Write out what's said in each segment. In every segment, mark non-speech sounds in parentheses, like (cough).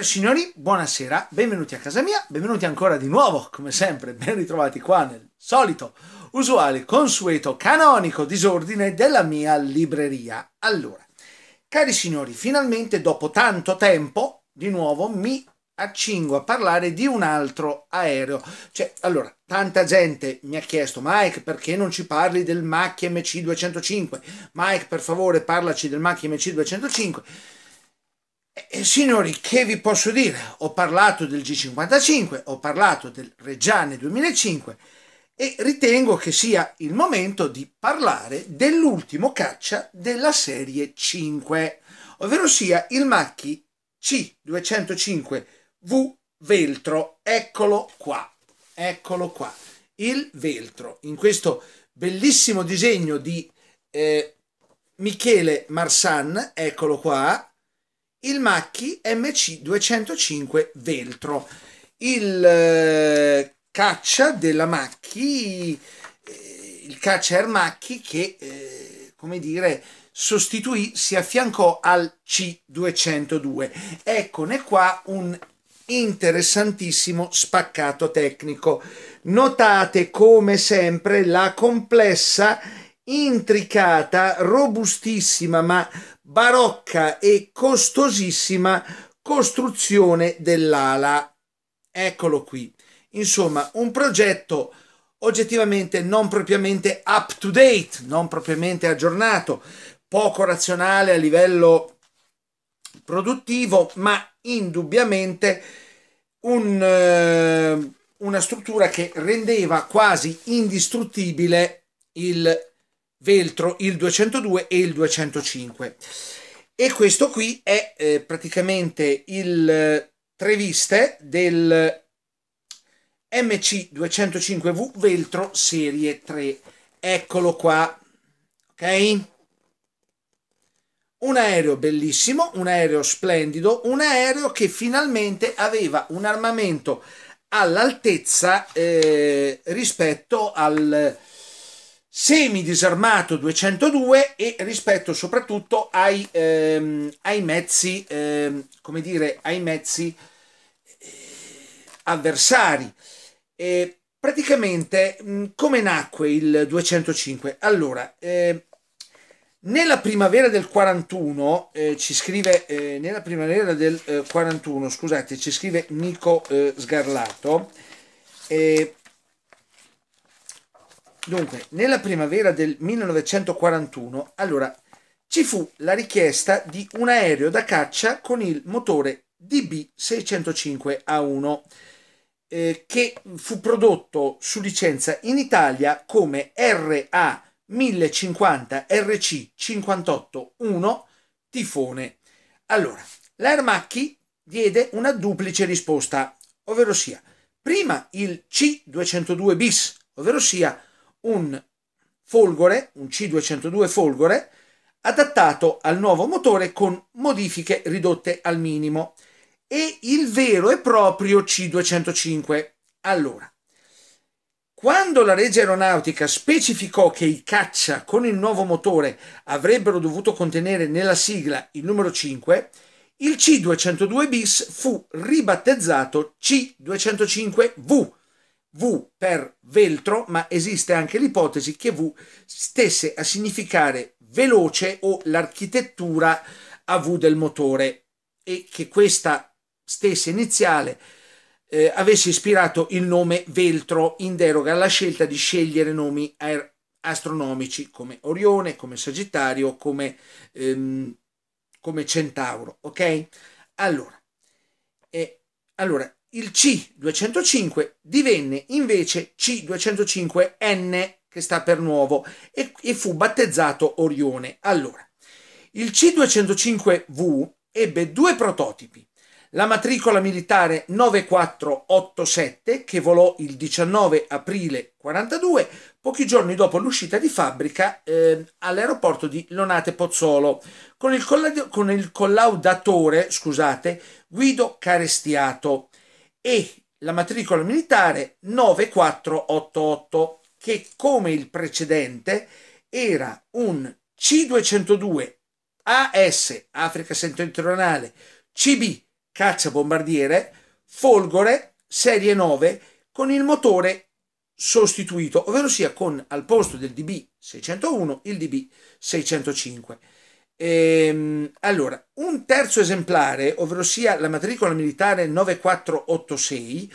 Signore e signori, buonasera, benvenuti a casa mia, benvenuti ancora di nuovo, come sempre, ben ritrovati qua nel solito, usuale, consueto, canonico disordine della mia libreria. Allora, cari signori, finalmente dopo tanto tempo, di nuovo mi accingo a parlare di un altro aereo. Cioè, allora, tanta gente mi ha chiesto, Mike, perché non ci parli del Mach MC 205? Mike, per favore, parlaci del Mach MC 205 eh, eh, signori, che vi posso dire? Ho parlato del G55, ho parlato del Reggiane 2005 e ritengo che sia il momento di parlare dell'ultimo caccia della serie 5, ovvero sia il Macchi C205V Veltro. Eccolo qua, eccolo qua, il Veltro, in questo bellissimo disegno di eh, Michele Marsan, eccolo qua, il Macchi MC205 Veltro, il eh, caccia della Macchi, eh, il caccia Ermacchi che, eh, come dire, sostituì, si affiancò al C202. Eccone qua un interessantissimo spaccato tecnico. Notate come sempre la complessa intricata, robustissima ma barocca e costosissima costruzione dell'ala. Eccolo qui. Insomma, un progetto oggettivamente non propriamente up to date, non propriamente aggiornato, poco razionale a livello produttivo, ma indubbiamente un, eh, una struttura che rendeva quasi indistruttibile il Veltro il 202 e il 205. E questo qui è eh, praticamente il eh, treviste del MC205V Veltro serie 3. Eccolo qua. Ok? Un aereo bellissimo, un aereo splendido, un aereo che finalmente aveva un armamento all'altezza eh, rispetto al semi disarmato 202 e rispetto soprattutto ai, ehm, ai mezzi, ehm, come dire, ai mezzi eh, avversari. E praticamente mm, come nacque il 205? Allora, eh, nella primavera del 41, eh, ci scrive, eh, nella primavera del 41, eh, scusate, ci scrive Nico eh, Sgarlato, eh, Dunque, nella primavera del 1941, allora, ci fu la richiesta di un aereo da caccia con il motore DB605A1 eh, che fu prodotto su licenza in Italia come RA 1050 RC 581 Tifone. Allora, l'Armacchi diede una duplice risposta, ovvero sia, prima il C202 bis, ovvero sia un Folgore, un C202 Folgore, adattato al nuovo motore con modifiche ridotte al minimo e il vero e proprio C205. Allora, quando la Regia Aeronautica specificò che i caccia con il nuovo motore avrebbero dovuto contenere nella sigla il numero 5, il C202 bis fu ribattezzato C205V V per veltro, ma esiste anche l'ipotesi che V stesse a significare veloce o l'architettura a V del motore e che questa stessa iniziale eh, avesse ispirato il nome veltro in deroga alla scelta di scegliere nomi aer- astronomici come Orione, come Sagittario, come, ehm, come Centauro. Ok? Allora, eh, allora il C205 divenne invece C205N, che sta per nuovo, e, e fu battezzato Orione. Allora, il C205V ebbe due prototipi. La matricola militare 9487 che volò il 19 aprile 42, pochi giorni dopo l'uscita di fabbrica eh, all'aeroporto di Lonate Pozzolo, con il, colla- con il collaudatore scusate, Guido Carestiato e la matricola militare 9488 che come il precedente era un C202 AS Africa Settentrionale CB caccia bombardiere Folgore serie 9 con il motore sostituito, ovvero sia con al posto del DB 601 il DB 605. Ehm, allora, un terzo esemplare, ovvero sia la matricola militare 9486,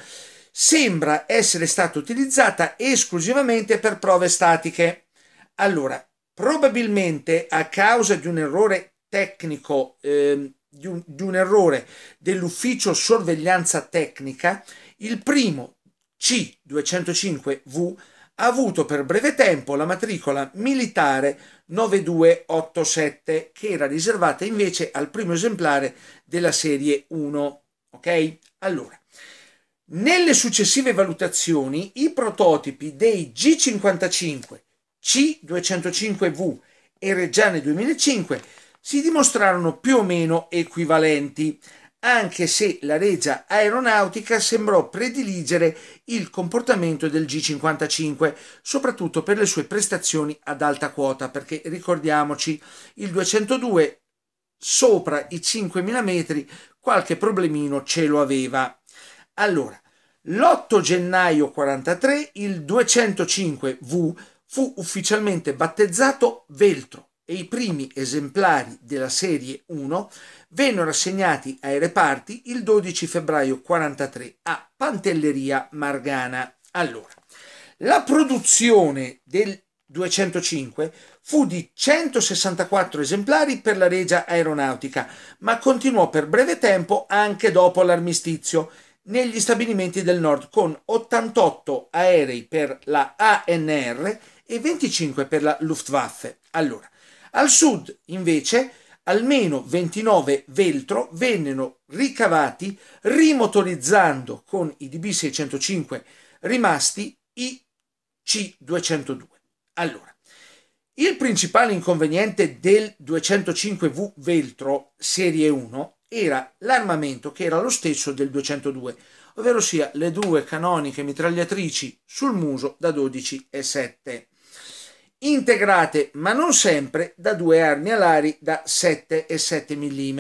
sembra essere stata utilizzata esclusivamente per prove statiche. Allora, probabilmente a causa di un errore tecnico, ehm, di, un, di un errore dell'ufficio sorveglianza tecnica, il primo C205V ha avuto per breve tempo la matricola militare 9287 che era riservata invece al primo esemplare della serie 1. Ok? Allora, nelle successive valutazioni i prototipi dei G55, C205V e Reggiane 2005 si dimostrarono più o meno equivalenti anche se la regia aeronautica sembrò prediligere il comportamento del G55, soprattutto per le sue prestazioni ad alta quota, perché ricordiamoci, il 202 sopra i 5.000 metri qualche problemino ce lo aveva. Allora, l'8 gennaio 43 il 205V fu ufficialmente battezzato Veltro e i primi esemplari della serie 1 vennero assegnati ai reparti il 12 febbraio 43 a Pantelleria Margana. Allora, la produzione del 205 fu di 164 esemplari per la Regia Aeronautica, ma continuò per breve tempo anche dopo l'armistizio negli stabilimenti del nord con 88 aerei per la ANR e 25 per la Luftwaffe. Allora, al sud, invece, almeno 29 Veltro vennero ricavati rimotorizzando con i DB605 rimasti i C202. Allora, il principale inconveniente del 205V Veltro Serie 1 era l'armamento che era lo stesso del 202, ovvero sia le due canoniche mitragliatrici sul muso da 12 e 7 integrate ma non sempre da due armi alari da 7 e 7 mm.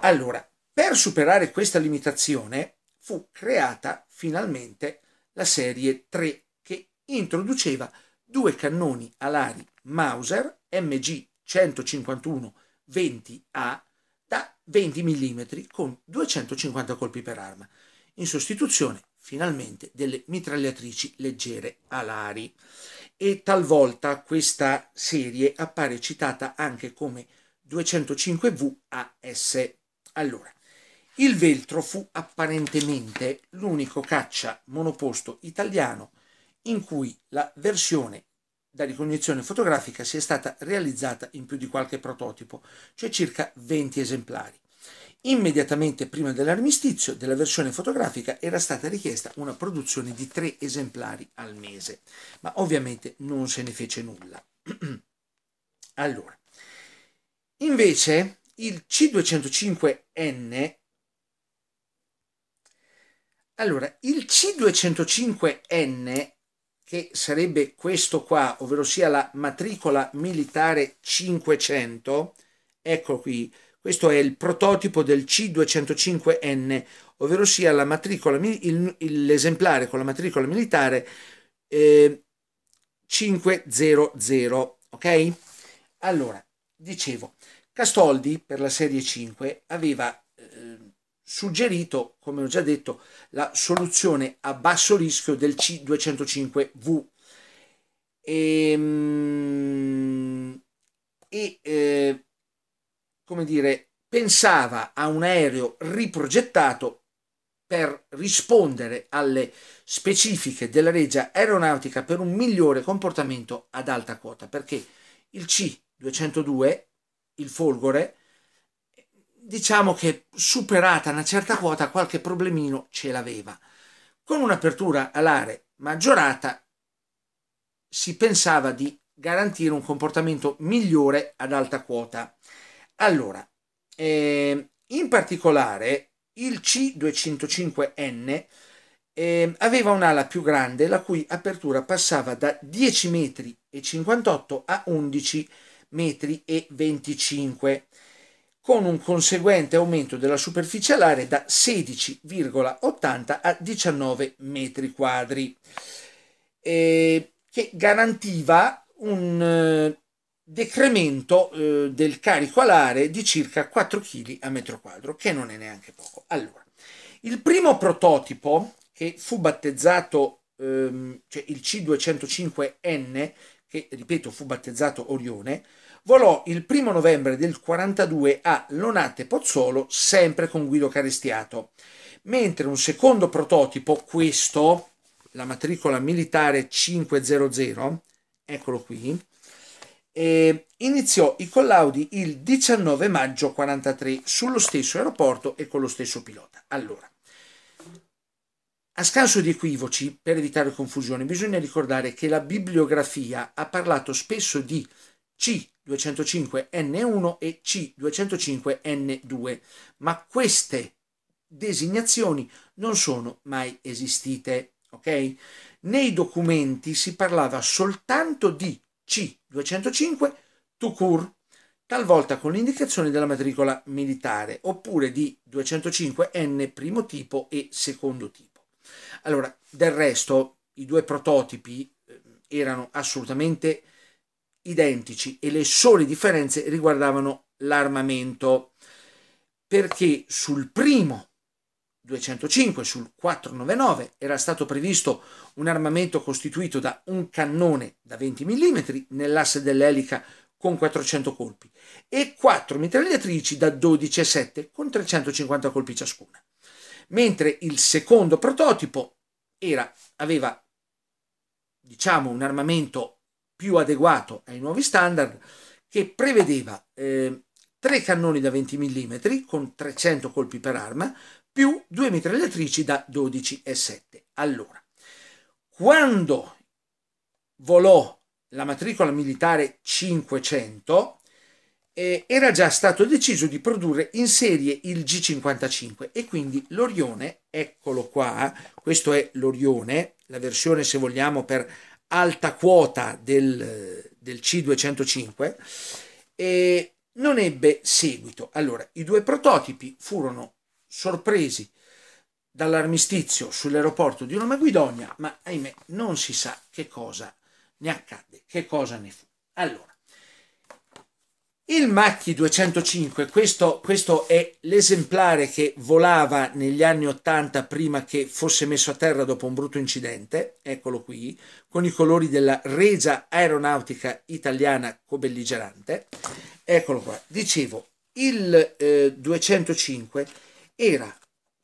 Allora, per superare questa limitazione fu creata finalmente la serie 3 che introduceva due cannoni alari Mauser MG 151 20A da 20 mm con 250 colpi per arma, in sostituzione finalmente delle mitragliatrici leggere alari e talvolta questa serie appare citata anche come 205 vas Allora, il Veltro fu apparentemente l'unico caccia monoposto italiano in cui la versione da ricognizione fotografica sia stata realizzata in più di qualche prototipo, cioè circa 20 esemplari. Immediatamente prima dell'armistizio della versione fotografica era stata richiesta una produzione di tre esemplari al mese, ma ovviamente non se ne fece nulla. (clears throat) allora, invece il C205N allora, il C205N, che sarebbe questo qua, ovvero sia la matricola militare 500, ecco qui, questo è il prototipo del C205N, ovvero sia la matricola, il, l'esemplare con la matricola militare eh, 500. Ok? Allora, dicevo, Castoldi per la serie 5 aveva eh, suggerito, come ho già detto, la soluzione a basso rischio del C205V. E, ehm, e eh, come dire, pensava a un aereo riprogettato per rispondere alle specifiche della regia aeronautica per un migliore comportamento ad alta quota, perché il C202, il Folgore, diciamo che superata una certa quota qualche problemino ce l'aveva. Con un'apertura alare maggiorata si pensava di garantire un comportamento migliore ad alta quota. Allora, eh, in particolare il C205N eh, aveva un'ala più grande la cui apertura passava da 10,58 metri a 11,25 metri con un conseguente aumento della superficie alare da 16,80 a 19 metri quadri, eh, che garantiva un decremento eh, del carico alare di circa 4 kg a metro quadro, che non è neanche poco. Allora, il primo prototipo che fu battezzato ehm, cioè il C205N, che ripeto fu battezzato Orione, volò il primo novembre del 42 a Lonate Pozzolo, sempre con Guido Carestiato, mentre un secondo prototipo, questo, la matricola militare 500, eccolo qui, eh, iniziò i collaudi il 19 maggio 43 sullo stesso aeroporto e con lo stesso pilota. Allora, a scanso di equivoci, per evitare confusione, bisogna ricordare che la bibliografia ha parlato spesso di C205N1 e C205N2, ma queste designazioni non sono mai esistite, ok? Nei documenti si parlava soltanto di c205 Tukur, talvolta con l'indicazione della matricola militare, oppure di 205N primo tipo e secondo tipo. Allora, del resto, i due prototipi eh, erano assolutamente identici e le sole differenze riguardavano l'armamento, perché sul primo 205 sul 499 era stato previsto un armamento costituito da un cannone da 20 mm nell'asse dell'elica con 400 colpi e quattro mitragliatrici da 12 7 con 350 colpi ciascuna. Mentre il secondo prototipo era, aveva diciamo, un armamento più adeguato ai nuovi standard che prevedeva eh, tre cannoni da 20 mm con 300 colpi per arma, più due mitragliatrici da 12 e 7. Allora, quando volò la matricola militare 500, eh, era già stato deciso di produrre in serie il G55 e quindi l'Orione, eccolo qua, questo è l'Orione, la versione se vogliamo per alta quota del, del C205, e non ebbe seguito. Allora, i due prototipi furono sorpresi dall'armistizio sull'aeroporto di Roma Guidogna, ma ahimè non si sa che cosa ne accadde, che cosa ne fu. Allora, il Macchi 205, questo, questo, è l'esemplare che volava negli anni 80 prima che fosse messo a terra dopo un brutto incidente, eccolo qui, con i colori della Regia Aeronautica Italiana Cobelligerante, eccolo qua. Dicevo, il eh, 205 era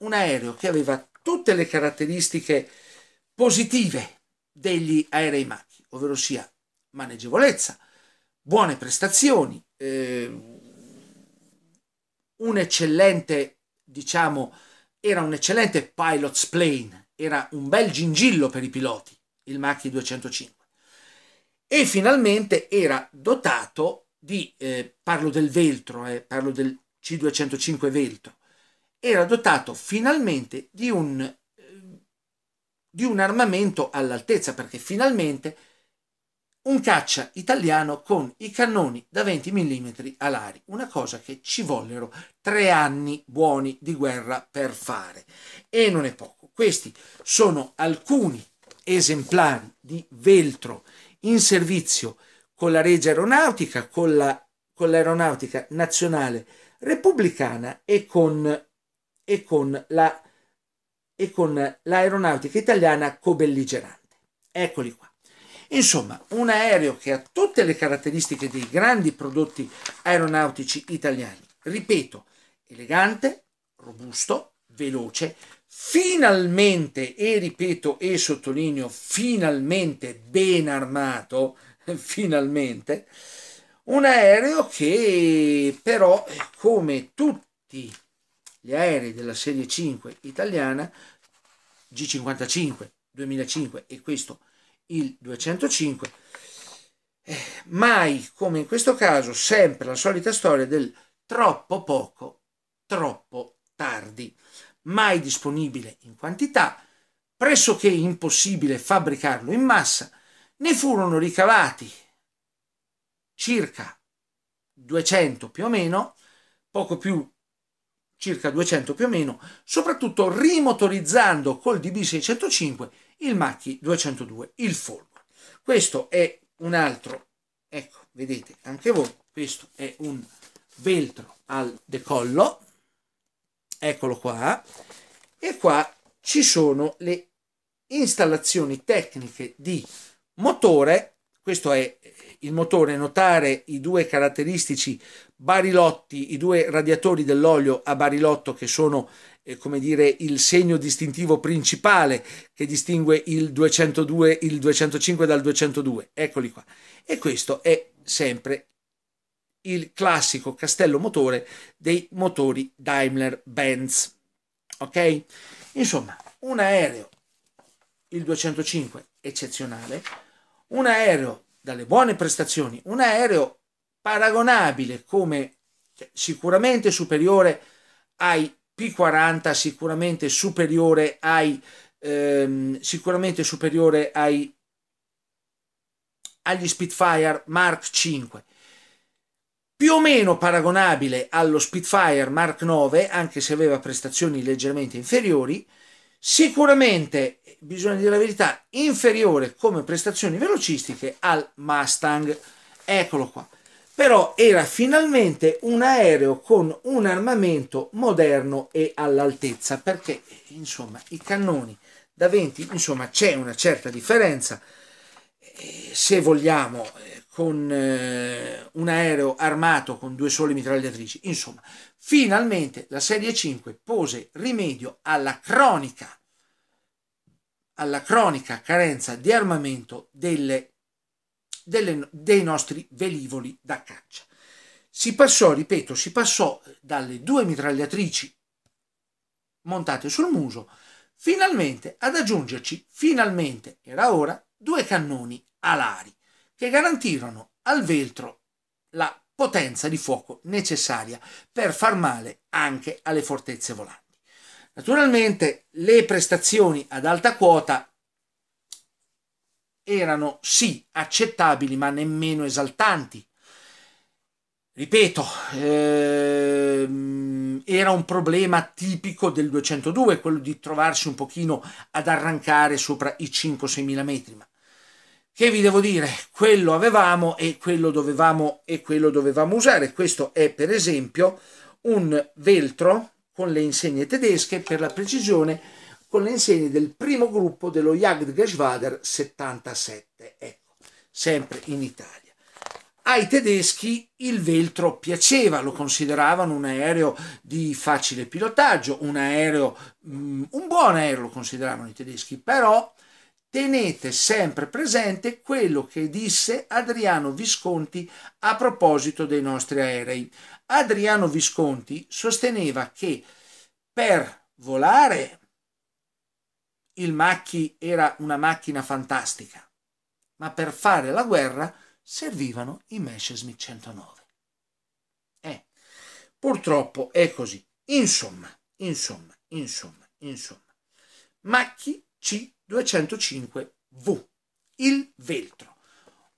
un aereo che aveva tutte le caratteristiche positive degli aerei macchi, ovvero sia maneggevolezza, buone prestazioni, eh, un eccellente, diciamo, era un eccellente pilot's plane, era un bel gingillo per i piloti, il Machi 205. E finalmente era dotato di, eh, parlo del Veltro, eh, parlo del C205 Veltro, era dotato finalmente di un, eh, di un armamento all'altezza, perché finalmente un caccia italiano con i cannoni da 20 mm alari, una cosa che ci vollero tre anni buoni di guerra per fare. E non è poco. Questi sono alcuni esemplari di veltro in servizio con la Regia Aeronautica, con, la, con l'Aeronautica Nazionale Repubblicana e con e con, la, e con l'aeronautica italiana cobelligerante. Eccoli qua. Insomma, un aereo che ha tutte le caratteristiche dei grandi prodotti aeronautici italiani. Ripeto, elegante, robusto, veloce, finalmente, e ripeto e sottolineo, finalmente ben armato, (laughs) finalmente, un aereo che però, come tutti gli aerei della serie 5 italiana G55 2005 e questo il 205 eh, mai come in questo caso sempre la solita storia del troppo poco troppo tardi mai disponibile in quantità pressoché impossibile fabbricarlo in massa ne furono ricavati circa 200 più o meno poco più circa 200 più o meno, soprattutto rimotorizzando col DB605 il Macchi 202, il Folgore. Questo è un altro, ecco, vedete anche voi, questo è un veltro al decollo, eccolo qua, e qua ci sono le installazioni tecniche di motore, questo è il motore, notare i due caratteristici barilotti, i due radiatori dell'olio a barilotto che sono eh, come dire il segno distintivo principale che distingue il 202 il 205 dal 202. Eccoli qua. E questo è sempre il classico castello motore dei motori Daimler Benz. Ok? Insomma, un aereo il 205 eccezionale, un aereo dalle buone prestazioni un aereo paragonabile come cioè, sicuramente superiore ai P40, sicuramente superiore ai ehm, sicuramente superiore ai agli Spitfire Mark 5 più o meno paragonabile allo Spitfire Mark 9, anche se aveva prestazioni leggermente inferiori, sicuramente bisogna dire la verità, inferiore come prestazioni velocistiche al Mustang. Eccolo qua. Però era finalmente un aereo con un armamento moderno e all'altezza, perché insomma i cannoni da 20, insomma c'è una certa differenza. Eh, se vogliamo, eh, con eh, un aereo armato con due sole mitragliatrici. Insomma, finalmente la Serie 5 pose rimedio alla cronica alla cronica carenza di armamento delle, delle, dei nostri velivoli da caccia. Si passò, ripeto, si passò dalle due mitragliatrici montate sul muso finalmente ad aggiungerci, finalmente era ora, due cannoni alari che garantirono al veltro la potenza di fuoco necessaria per far male anche alle fortezze volanti. Naturalmente le prestazioni ad alta quota erano sì accettabili ma nemmeno esaltanti. Ripeto, ehm, era un problema tipico del 202, quello di trovarsi un pochino ad arrancare sopra i 5-6 mila metri. Ma che vi devo dire? Quello avevamo e quello dovevamo, e quello dovevamo usare. Questo è per esempio un veltro con le insegne tedesche, per la precisione con le insegne del primo gruppo dello Jagdgeschwader 77, ecco, sempre in Italia. Ai tedeschi il Veltro piaceva, lo consideravano un aereo di facile pilotaggio, un aereo, mm, un buon aereo lo consideravano i tedeschi, però tenete sempre presente quello che disse Adriano Visconti a proposito dei nostri aerei. Adriano Visconti sosteneva che per volare il Macchi era una macchina fantastica, ma per fare la guerra servivano i Messerschmitt 109. Eh, purtroppo è così. Insomma, insomma, insomma, insomma. Macchi C205V, il Veltro.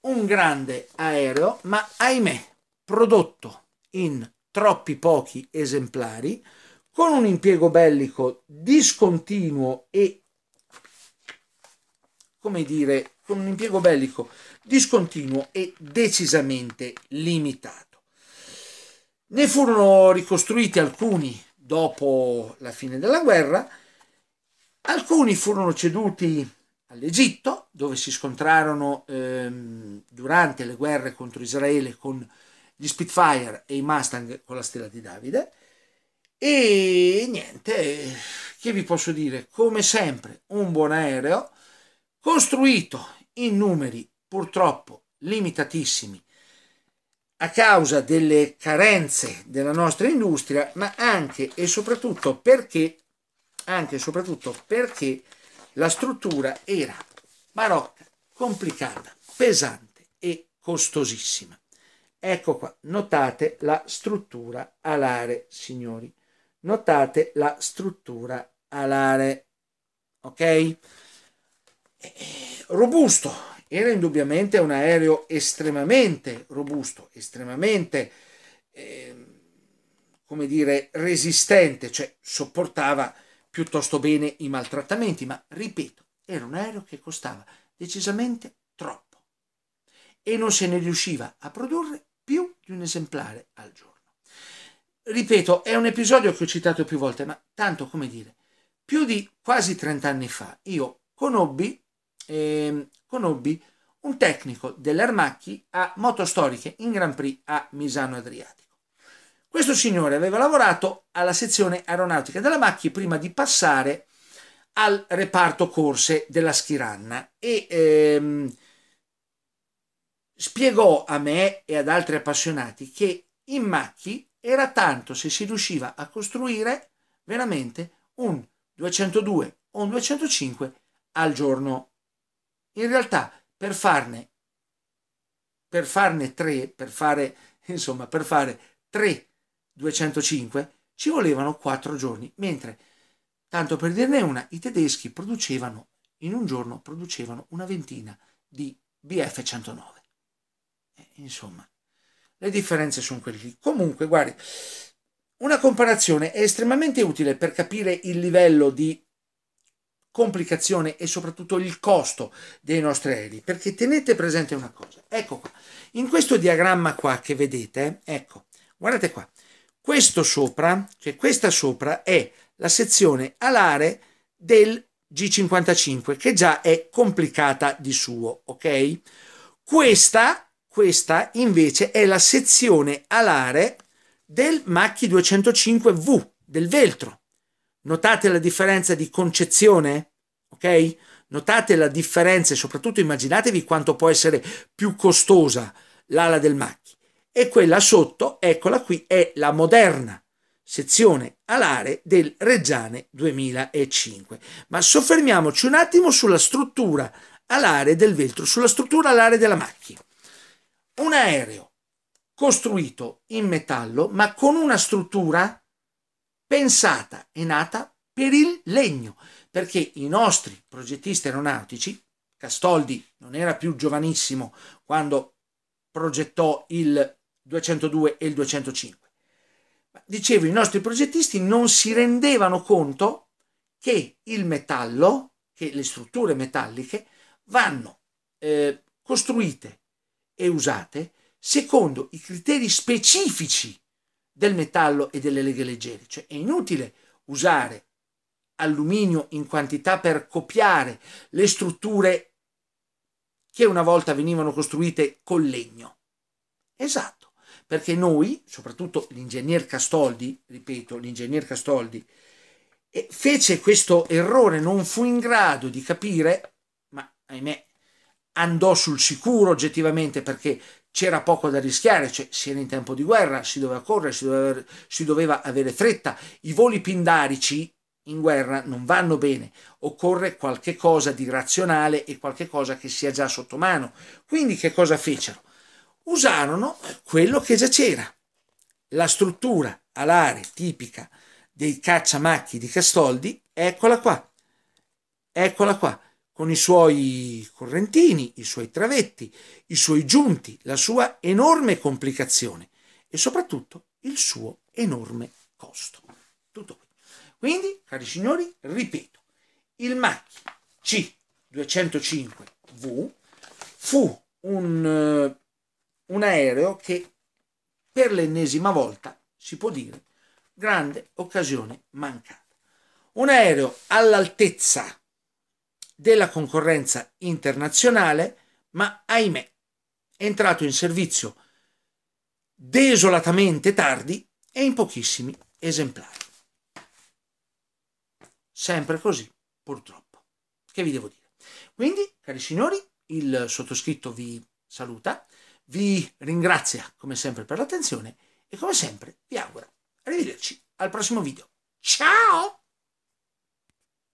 Un grande aereo, ma ahimè, prodotto in troppi pochi esemplari, con un impiego bellico discontinuo e, come dire, con un impiego bellico discontinuo e decisamente limitato. Ne furono ricostruiti alcuni dopo la fine della guerra, alcuni furono ceduti all'Egitto, dove si scontrarono ehm, durante le guerre contro Israele con gli Spitfire e i Mustang con la stella di Davide. E niente, che vi posso dire? Come sempre, un buon aereo costruito in numeri purtroppo limitatissimi a causa delle carenze della nostra industria, ma anche e soprattutto perché, anche e soprattutto perché la struttura era barocca, complicata, pesante e costosissima. Ecco qua, notate la struttura alare, signori. Notate la struttura alare. Ok? Eh, robusto. Era indubbiamente un aereo estremamente robusto, estremamente, eh, come dire, resistente, cioè sopportava piuttosto bene i maltrattamenti, ma ripeto, era un aereo che costava decisamente troppo e non se ne riusciva a produrre di un esemplare al giorno. Ripeto, è un episodio che ho citato più volte, ma tanto come dire, più di quasi 30 anni fa io conobbi, eh, conobbi un tecnico dell'Armacchi a moto storiche in Grand Prix a Misano Adriatico. Questo signore aveva lavorato alla sezione aeronautica della Macchi prima di passare al reparto corse della Schiranna e ehm, spiegò a me e ad altri appassionati che in macchi era tanto se si riusciva a costruire veramente un 202 o un 205 al giorno. In realtà per farne per farne 3, per fare (laughs) insomma, per fare 3 205 ci volevano 4 giorni, mentre tanto per dirne una, i tedeschi producevano in un giorno producevano una ventina di BF 109. Eh, insomma, le differenze sono quelle lì. Comunque, guardi, una comparazione è estremamente utile per capire il livello di complicazione e soprattutto il costo dei nostri aerei, perché tenete presente una cosa. Ecco qua, in questo diagramma qua che vedete, ecco, guardate qua, questo sopra, cioè questa sopra è la sezione alare del G55 che già è complicata di suo, ok? Questa questa invece è la sezione alare del Macchi 205V, del veltro. Notate la differenza di concezione? Ok? Notate la differenza e soprattutto immaginatevi quanto può essere più costosa l'ala del Macchi. E quella sotto, eccola qui, è la moderna sezione alare del Reggiane 2005. Ma soffermiamoci un attimo sulla struttura alare del veltro, sulla struttura alare della macchina un aereo costruito in metallo ma con una struttura pensata e nata per il legno, perché i nostri progettisti aeronautici, Castoldi non era più giovanissimo quando progettò il 202 e il 205, dicevo i nostri progettisti non si rendevano conto che il metallo, che le strutture metalliche vanno eh, costruite e usate secondo i criteri specifici del metallo e delle leghe leggere. Cioè è inutile usare alluminio in quantità per copiare le strutture che una volta venivano costruite con legno. Esatto, perché noi, soprattutto l'ingegner Castoldi, ripeto, l'ingegner Castoldi, fece questo errore, non fu in grado di capire, ma ahimè andò sul sicuro oggettivamente perché c'era poco da rischiare, cioè si era in tempo di guerra, si doveva correre, si doveva, si doveva avere fretta. I voli pindarici in guerra non vanno bene, occorre qualche cosa di razionale e qualche cosa che sia già sotto mano. Quindi che cosa fecero? Usarono quello che già c'era, la struttura alare tipica dei cacciamacchi di Castoldi, eccola qua, eccola qua con i suoi correntini, i suoi travetti, i suoi giunti, la sua enorme complicazione e soprattutto il suo enorme costo. Tutto qui. Quindi, cari signori, ripeto, il Macchi C205V fu un, eh, un aereo che per l'ennesima volta, si può dire, grande occasione mancata. Un aereo all'altezza della concorrenza internazionale, ma ahimè è entrato in servizio desolatamente tardi e in pochissimi esemplari. Sempre così, purtroppo. Che vi devo dire? Quindi, cari signori, il sottoscritto vi saluta, vi ringrazia come sempre per l'attenzione e come sempre vi auguro arrivederci al prossimo video. Ciao!